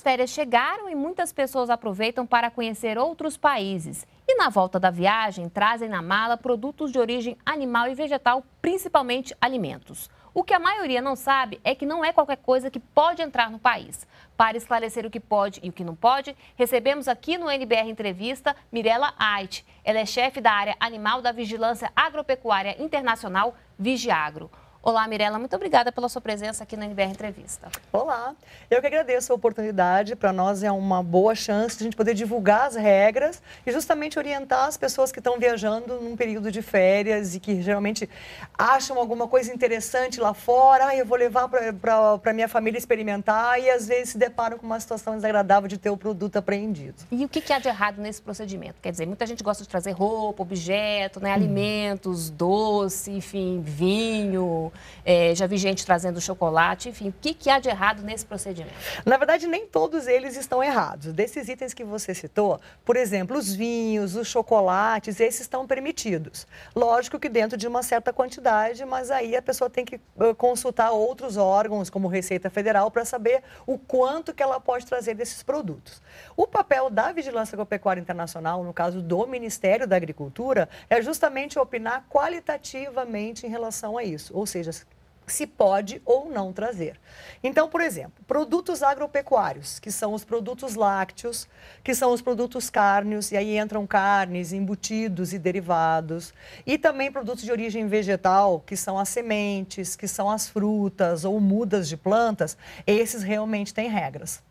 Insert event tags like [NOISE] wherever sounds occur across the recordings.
As férias chegaram e muitas pessoas aproveitam para conhecer outros países. E na volta da viagem, trazem na mala produtos de origem animal e vegetal, principalmente alimentos. O que a maioria não sabe é que não é qualquer coisa que pode entrar no país. Para esclarecer o que pode e o que não pode, recebemos aqui no NBR Entrevista Mirela Ait. Ela é chefe da área animal da Vigilância Agropecuária Internacional, Vigiagro. Olá, Mirela, muito obrigada pela sua presença aqui na NBR Entrevista. Olá, eu que agradeço a oportunidade. Para nós é uma boa chance de a gente poder divulgar as regras e justamente orientar as pessoas que estão viajando num período de férias e que geralmente acham alguma coisa interessante lá fora. Ah, eu vou levar para minha família experimentar e às vezes se deparam com uma situação desagradável de ter o produto apreendido. E o que, que há de errado nesse procedimento? Quer dizer, muita gente gosta de trazer roupa, objeto, né, uhum. alimentos, doce, enfim, vinho é, já vi gente trazendo chocolate, enfim, o que, que há de errado nesse procedimento? Na verdade, nem todos eles estão errados. Desses itens que você citou, por exemplo, os vinhos, os chocolates, esses estão permitidos. Lógico que dentro de uma certa quantidade, mas aí a pessoa tem que consultar outros órgãos, como Receita Federal, para saber o quanto que ela pode trazer desses produtos. O papel da Vigilância Agropecuária Internacional, no caso do Ministério da Agricultura, é justamente opinar qualitativamente em relação a isso, ou seja, seja, se pode ou não trazer. Então, por exemplo, produtos agropecuários, que são os produtos lácteos, que são os produtos cárneos, e aí entram carnes, embutidos e derivados, e também produtos de origem vegetal, que são as sementes, que são as frutas ou mudas de plantas, esses realmente têm regras.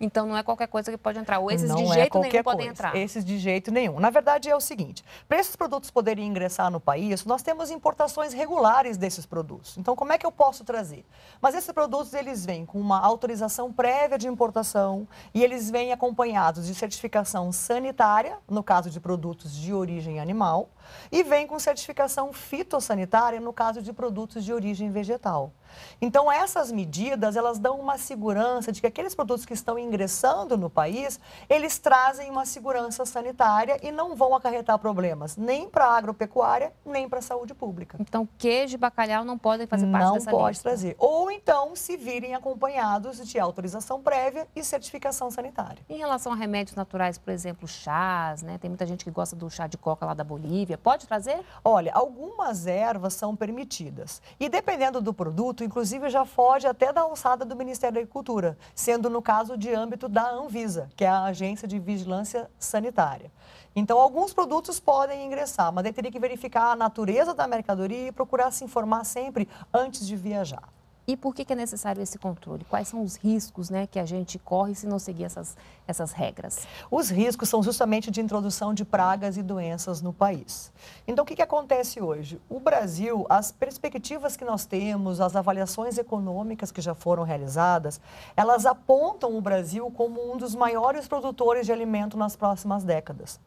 Então não é qualquer coisa que pode entrar. Ou esses não de é jeito é nenhum coisa. podem entrar. Esses de jeito nenhum. Na verdade é o seguinte: para esses produtos poderem ingressar no país, nós temos importações regulares desses produtos. Então como é que eu posso trazer? Mas esses produtos eles vêm com uma autorização prévia de importação e eles vêm acompanhados de certificação sanitária, no caso de produtos de origem animal, e vêm com certificação fitossanitária no caso de produtos de origem vegetal. Então, essas medidas, elas dão uma segurança de que aqueles produtos que estão ingressando no país, eles trazem uma segurança sanitária e não vão acarretar problemas, nem para a agropecuária, nem para a saúde pública. Então, queijo e bacalhau não podem fazer parte não dessa Não pode trazer. Ou então, se virem acompanhados de autorização prévia e certificação sanitária. Em relação a remédios naturais, por exemplo, chás, né? Tem muita gente que gosta do chá de coca lá da Bolívia. Pode trazer? Olha, algumas ervas são permitidas. E dependendo do produto, produto, inclusive, já foge até da alçada do Ministério da Agricultura, sendo no caso de âmbito da Anvisa, que é a Agência de Vigilância Sanitária. Então, alguns produtos podem ingressar, mas ele teria que verificar a natureza da mercadoria e procurar se informar sempre antes de viajar. E por que, que, é necessário esse controle? Quais são os riscos né, que a gente corre se não seguir essas, essas regras? Os riscos são justamente de introdução de pragas e doenças no país. Então, o que, que acontece hoje? O Brasil, as perspectivas que nós temos, as avaliações econômicas que já foram realizadas, elas apontam o Brasil como um dos maiores produtores de alimento nas próximas décadas.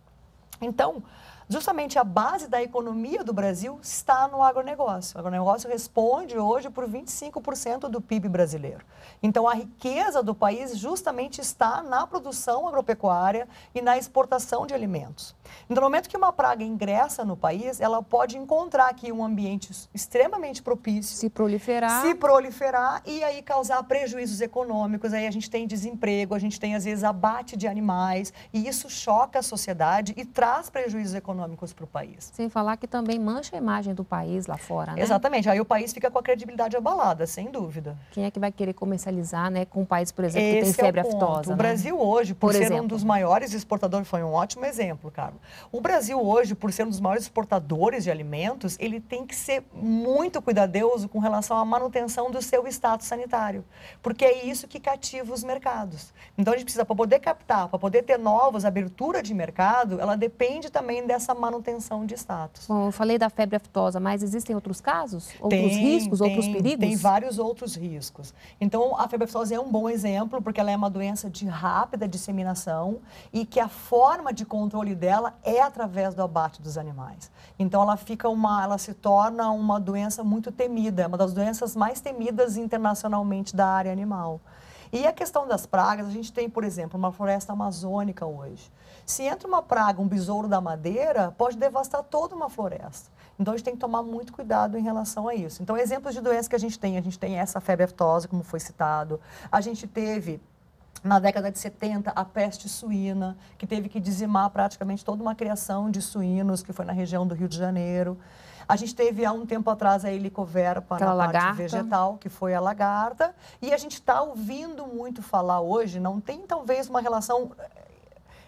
Então, justamente a base da economia do Brasil está no agronegócio. O agronegócio responde hoje por 25% do PIB brasileiro. Então, a riqueza do país justamente está na produção agropecuária e na exportação de alimentos. Então, no momento que uma praga ingressa no país, ela pode encontrar aqui um ambiente extremamente propício. Se proliferar. Se proliferar e aí causar prejuízos econômicos. Aí a gente tem desemprego, a gente tem, às vezes, abate de animais. E isso choca a sociedade e traz prejuízos econômicos econômicos para o país. Sem falar que também mancha a imagem do país lá fora, né? Exatamente. Aí o país fica com a credibilidade abalada, sem dúvida. Quem é que vai querer comercializar né, com um país, por exemplo, Esse que tem febre é o aftosa? O né? Brasil hoje, por, por ser exemplo. um dos maiores exportadores, foi um ótimo exemplo, Carlos. O Brasil hoje, por ser um dos maiores exportadores de alimentos, ele tem que ser muito cuidadoso com relação à manutenção do seu status sanitário, porque é isso que cativa os mercados. Então a gente precisa, para poder captar, para poder ter novas abertura de mercado, ela depende também dessa essa manutenção de status. Bom, eu falei da febre aftosa, mas existem outros casos? Outros tem, riscos, tem, outros perigos? Tem vários outros riscos. Então, a febre aftosa é um bom exemplo, porque ela é uma doença de rápida disseminação e que a forma de controle dela é através do abate dos animais. Então, ela fica uma, ela se torna uma doença muito temida, é uma das doenças mais temidas internacionalmente da área animal. E a questão das pragas, a gente tem, por exemplo, uma floresta amazônica hoje. Se entra uma praga, um besouro da madeira, pode devastar toda uma floresta. Então a gente tem que tomar muito cuidado em relação a isso. Então, exemplos de doenças que a gente tem, a gente tem essa febre aftosa, como foi citado, a gente teve na década de 70, a peste suína, que teve que dizimar praticamente toda uma criação de suínos, que foi na região do Rio de Janeiro. A gente teve há um tempo atrás a helicoverpa para na parte vegetal, que foi a lagarta. E a gente está ouvindo muito falar hoje, não tem talvez uma relação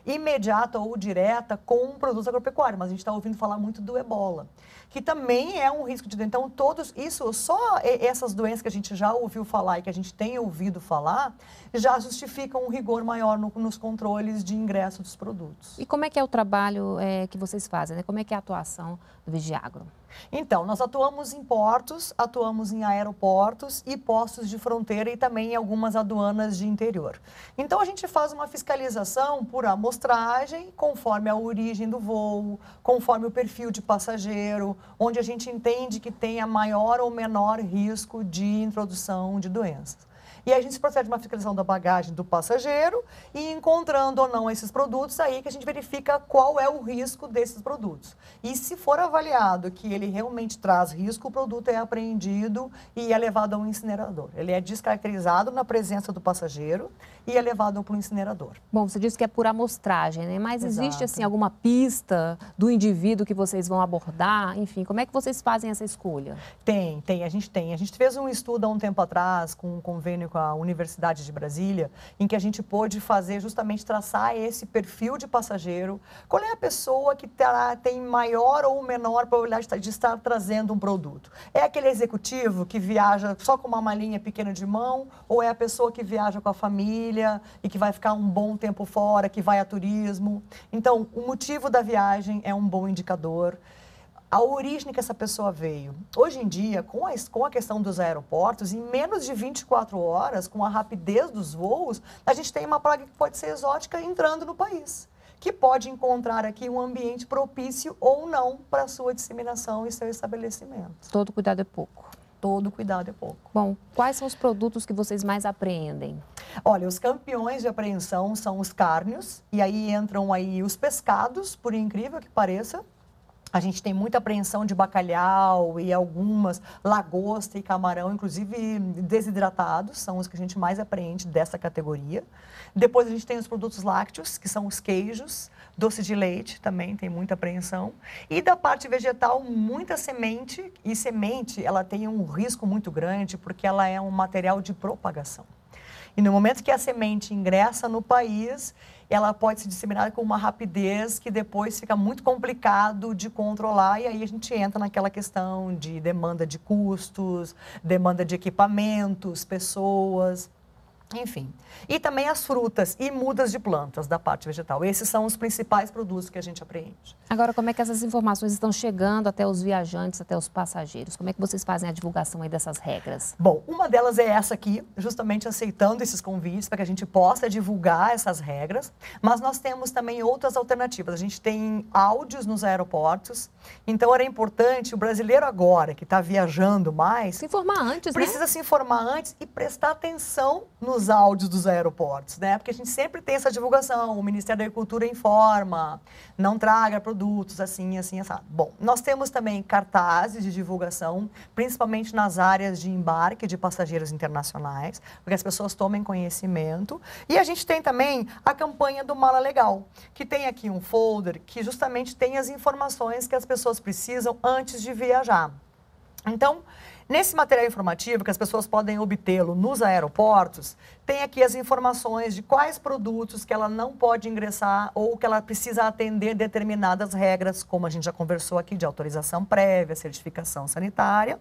imediata ou direta com produtos agropecuários, mas a gente está ouvindo falar muito do ebola, que também é um risco de. Então, todos, isso, só essas doenças que a gente já ouviu falar e que a gente tem ouvido falar, já justificam um rigor maior no, nos controles de ingresso dos produtos. E como é que é o trabalho é, que vocês fazem? Né? Como é que é a atuação do Vigiagro? Então, nós atuamos em portos, atuamos em aeroportos e postos de fronteira e também em algumas aduanas de interior. Então, a gente faz uma fiscalização por amostragem, conforme a origem do voo, conforme o perfil de passageiro, onde a gente entende que tenha maior ou menor risco de introdução de doenças. E aí a gente procede uma fiscalização da bagagem do passageiro e encontrando ou não esses produtos, aí que a gente verifica qual é o risco desses produtos. E se for avaliado que ele realmente traz risco, o produto é apreendido e é levado ao incinerador. Ele é descaracterizado na presença do passageiro e é levado para o incinerador. Bom, você disse que é por amostragem, né? Mas Exato. existe assim alguma pista do indivíduo que vocês vão abordar? Enfim, como é que vocês fazem essa escolha? Tem, tem, a gente tem. A gente fez um estudo há um tempo atrás com um convênio com a Universidade de Brasília, em que a gente pôde fazer justamente traçar esse perfil de passageiro. Qual é a pessoa que terá, tem maior ou menor probabilidade de estar trazendo um produto? É aquele executivo que viaja só com uma malinha pequena de mão ou é a pessoa que viaja com a família e que vai ficar um bom tempo fora, que vai a turismo? Então, o motivo da viagem é um bom indicador a origem que essa pessoa veio. Hoje em dia, com a, com a questão dos aeroportos, em menos de 24 horas, com a rapidez dos voos, a gente tem uma praga que pode ser exótica entrando no país, que pode encontrar aqui um ambiente propício ou não para sua disseminação e seu estabelecimento. Todo cuidado é pouco todo cuidado é pouco. Bom, quais são os produtos que vocês mais apreendem? Olha, os campeões de apreensão são os cárneos, e aí entram aí os pescados, por incrível que pareça, a gente tem muita apreensão de bacalhau e algumas lagosta e camarão, inclusive desidratados, são os que a gente mais apreende dessa categoria. Depois a gente tem os produtos lácteos, que são os queijos, doce de leite também tem muita apreensão. E da parte vegetal, muita semente, e semente ela tem um risco muito grande porque ela é um material de propagação. E no momento que a semente ingressa no país, ela pode se disseminar com uma rapidez que depois fica muito complicado de controlar e aí a gente entra naquela questão de demanda de custos, demanda de equipamentos, pessoas. Enfim. E também as frutas e mudas de plantas da parte vegetal. Esses são os principais produtos que a gente apreende. Agora, como é que essas informações estão chegando até os viajantes, até os passageiros? Como é que vocês fazem a divulgação aí dessas regras? Bom, uma delas é essa aqui, justamente aceitando esses convites para que a gente possa divulgar essas regras. Mas nós temos também outras alternativas. A gente tem áudios nos aeroportos. Então, era importante o brasileiro agora, que está viajando mais... Se informar antes, né? Precisa né? se informar antes e prestar atenção nos áudios dos aeroportos, né? Porque a gente sempre tem essa divulgação, o Ministério da Agricultura informa, não traga produtos assim, assim, assim. Bom, nós temos também cartazes de divulgação, principalmente nas áreas de embarque de passageiros internacionais, porque as pessoas tomem conhecimento. E a gente tem também a campanha do Mala Legal, que tem aqui um folder que justamente tem as informações que as pessoas precisam antes de viajar. Então, Nesse material informativo, que as pessoas podem obtê-lo nos aeroportos, tem aqui as informações de quais produtos que ela não pode ingressar ou que ela precisa atender determinadas regras, como a gente já conversou aqui, de autorização prévia, certificação sanitária.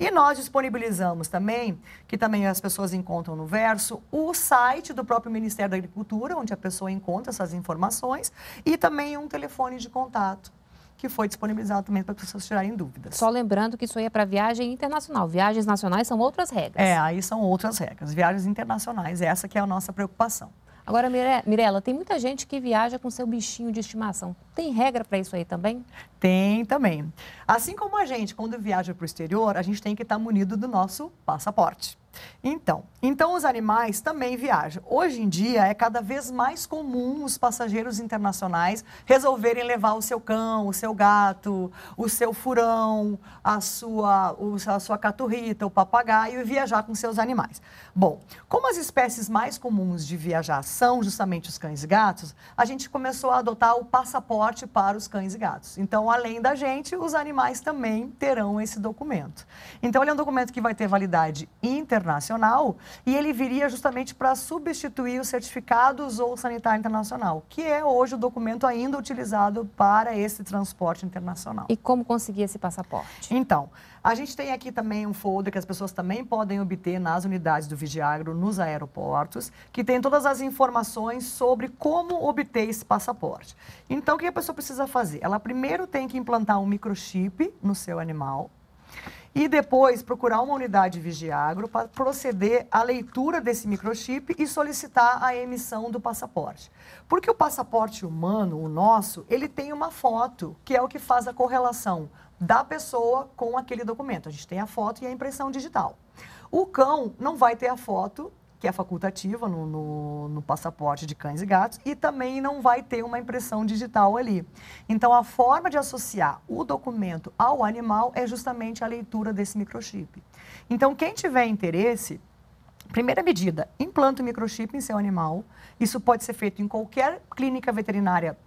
E nós disponibilizamos também, que também as pessoas encontram no verso, o site do próprio Ministério da Agricultura, onde a pessoa encontra essas informações, e também um telefone de contato que foi disponibilizado também para as pessoas tirarem dúvidas. Só lembrando que isso aí é para viagem internacional. Viagens nacionais são outras regras. É, aí são outras regras. Viagens internacionais, essa que é a nossa preocupação. Agora, Mirela, tem muita gente que viaja com seu bichinho de estimação. Tem regra para isso aí também? Tem também. Assim como a gente, quando viaja para o exterior, a gente tem que estar tá munido do nosso passaporte. Então, então os animais também viajam. Hoje em dia é cada vez mais comum os passageiros internacionais resolverem levar o seu cão, o seu gato, o seu furão, a sua, a sua caturrita, o papagaio e viajar com seus animais. Bom, como as espécies mais comuns de viajar são justamente os cães e gatos, a gente começou a adotar o passaporte para os cães e gatos. Então, além da gente, os animais também terão esse documento. Então, ele é um documento que vai ter validade internacional internacional e ele viria justamente para substituir os certificados ou sanitário internacional, que é hoje o documento ainda utilizado para esse transporte internacional. E como conseguir esse passaporte? Então, a gente tem aqui também um folder que as pessoas também podem obter nas unidades do Vigiagro, nos aeroportos, que tem todas as informações sobre como obter esse passaporte. Então, o que a pessoa precisa fazer? Ela primeiro tem que implantar um microchip no seu animal. E depois procurar uma unidade Vigiagro para proceder à leitura desse microchip e solicitar a emissão do passaporte. Porque o passaporte humano, o nosso, ele tem uma foto, que é o que faz a correlação da pessoa com aquele documento. A gente tem a foto e a impressão digital. O cão não vai ter a foto que é facultativa no, no, no, passaporte de cães e gatos, e também não vai ter uma impressão digital ali. Então, a forma de associar o documento ao animal é justamente a leitura desse microchip. Então, quem tiver interesse, primeira medida, implanta o microchip em seu animal. Isso pode ser feito em qualquer clínica veterinária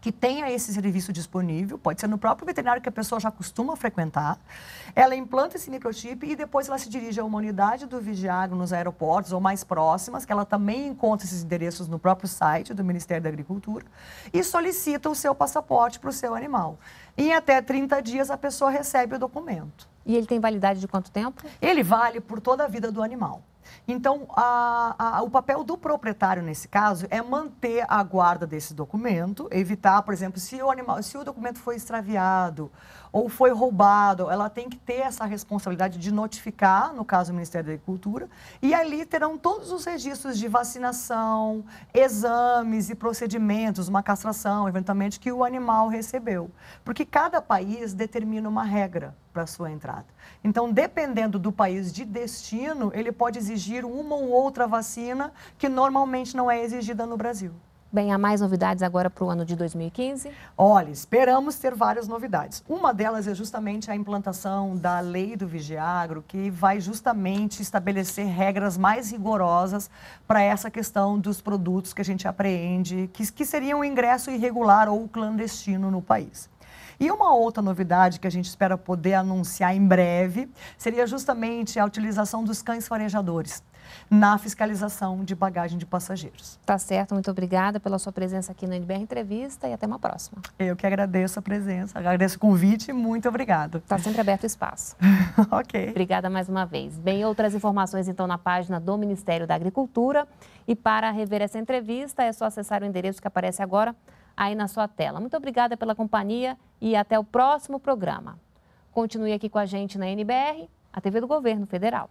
que tenha esse serviço disponível, pode ser no próprio veterinário que a pessoa já costuma frequentar. Ela implanta esse microchip e depois ela se dirige a uma unidade do vigiago nos aeroportos ou mais próximas, que ela também encontra esses endereços no próprio site do Ministério da Agricultura, e solicita o seu passaporte para o seu animal. Em até 30 dias a pessoa recebe o documento. E ele tem validade de quanto tempo? Ele vale por toda a vida do animal. Então, a, a, o papel do proprietário nesse caso é manter a guarda desse documento, evitar, por exemplo, se o animal, se o documento foi extraviado ou foi roubado, ela tem que ter essa responsabilidade de notificar, no caso o Ministério da Agricultura, e ali terão todos os registros de vacinação, exames e procedimentos, uma castração, eventualmente que o animal recebeu, porque cada país determina uma regra para a sua entrada. Então, dependendo do país de destino, ele pode exigir uma ou outra vacina que normalmente não é exigida no Brasil. Bem, há mais novidades agora para o ano de 2015? Olha, esperamos ter várias novidades. Uma delas é justamente a implantação da lei do Vigiagro, que vai justamente estabelecer regras mais rigorosas para essa questão dos produtos que a gente apreende, que, que seriam um ingresso irregular ou clandestino no país. E uma outra novidade que a gente espera poder anunciar em breve seria justamente a utilização dos cães farejadores na fiscalização de bagagem de passageiros. Tá certo, muito obrigada pela sua presença aqui no NBR Entrevista e até uma próxima. Eu que agradeço a presença, agradeço o convite e muito obrigada. Está sempre aberto o espaço. [LAUGHS] ok. Obrigada mais uma vez. Bem, outras informações então na página do Ministério da Agricultura. E para rever essa entrevista é só acessar o endereço que aparece agora aí na sua tela. Muito obrigada pela companhia e até o próximo programa. Continue aqui com a gente na NBR, a TV do Governo Federal.